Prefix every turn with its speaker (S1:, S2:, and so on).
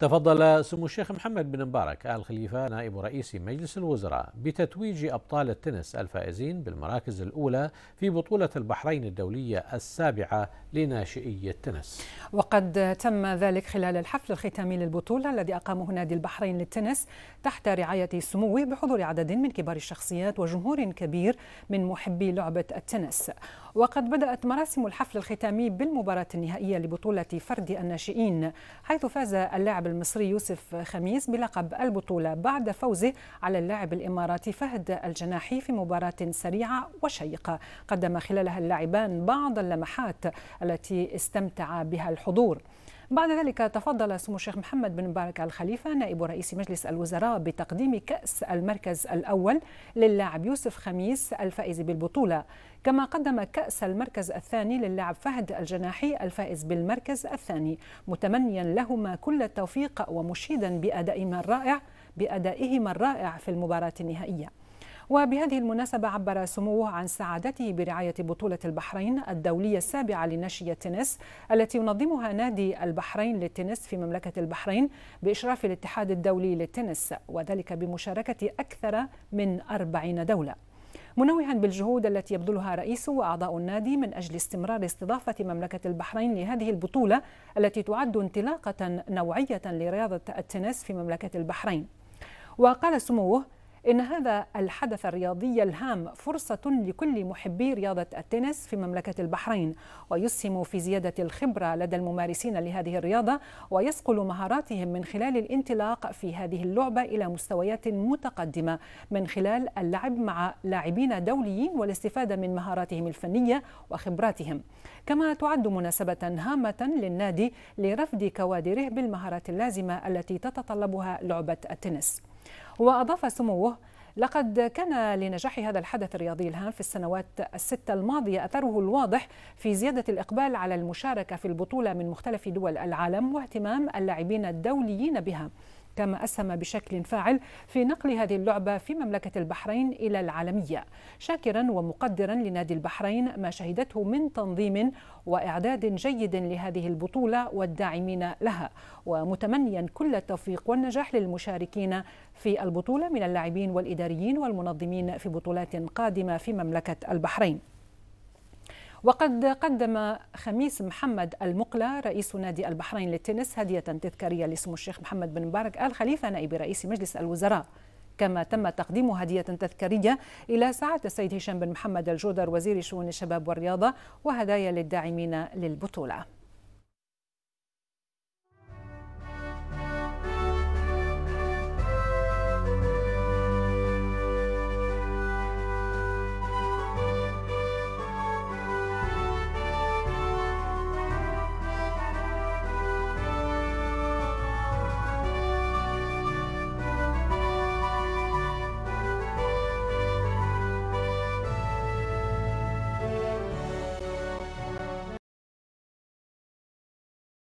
S1: تفضل سمو الشيخ محمد بن مبارك آل خليفة نائب رئيس مجلس الوزراء بتتويج أبطال التنس الفائزين بالمراكز الأولى في بطولة البحرين الدولية السابعة لناشئي التنس وقد تم ذلك خلال الحفل الختامي للبطولة الذي أقامه نادي البحرين للتنس تحت رعاية سموه بحضور عدد من كبار الشخصيات وجمهور كبير من محبي لعبة التنس وقد بدأت مراسم الحفل الختامي بالمباراة النهائية لبطولة فرد الناشئين حيث فاز اللاعب المصري يوسف خميس بلقب البطولة بعد فوزه على اللاعب الإماراتي فهد الجناحي في مباراة سريعة وشيقة قدم خلالها اللاعبان بعض اللمحات التي استمتع بها الحضور بعد ذلك تفضل سمو الشيخ محمد بن مبارك الخليفة نائب رئيس مجلس الوزراء بتقديم كأس المركز الأول للاعب يوسف خميس الفائز بالبطولة كما قدم كأس المركز الثاني للاعب فهد الجناحي الفائز بالمركز الثاني متمنيا لهما كل التوفيق ومشيدا بأدائهما الرائع بأدائهما الرائع في المباراة النهائية وبهذه المناسبة عبر سموه عن سعادته برعاية بطولة البحرين الدولية السابعة لنشي التنس التي ينظمها نادي البحرين للتنس في مملكة البحرين بإشراف الاتحاد الدولي للتنس وذلك بمشاركة أكثر من أربعين دولة منوها بالجهود التي يبذلها رئيس واعضاء النادي من اجل استمرار استضافه مملكه البحرين لهذه البطوله التي تعد انطلاقه نوعيه لرياضه التنس في مملكه البحرين. وقال سموه إن هذا الحدث الرياضي الهام فرصة لكل محبي رياضة التنس في مملكة البحرين ويسهم في زيادة الخبرة لدى الممارسين لهذه الرياضة ويصقل مهاراتهم من خلال الانطلاق في هذه اللعبة إلى مستويات متقدمة من خلال اللعب مع لاعبين دوليين والاستفادة من مهاراتهم الفنية وخبراتهم كما تعد مناسبة هامة للنادي لرفد كوادره بالمهارات اللازمة التي تتطلبها لعبة التنس وأضاف سموه لقد كان لنجاح هذا الحدث الرياضي الهام في السنوات الستة الماضية أثره الواضح في زيادة الإقبال على المشاركة في البطولة من مختلف دول العالم واهتمام اللاعبين الدوليين بها كما أسهم بشكل فاعل في نقل هذه اللعبة في مملكة البحرين إلى العالمية شاكرا ومقدرا لنادي البحرين ما شهدته من تنظيم وإعداد جيد لهذه البطولة والداعمين لها ومتمنيا كل التوفيق والنجاح للمشاركين في البطولة من اللاعبين والإداريين والمنظمين في بطولات قادمة في مملكة البحرين وقد قدم خميس محمد المقلى رئيس نادي البحرين للتنس هدية تذكارية لسمو الشيخ محمد بن مبارك آل خليفة نائب رئيس مجلس الوزراء كما تم تقديم هدية تذكارية إلى سعادة السيد هشام بن محمد الجودر وزير شؤون الشباب والرياضة وهدايا للداعمين للبطولة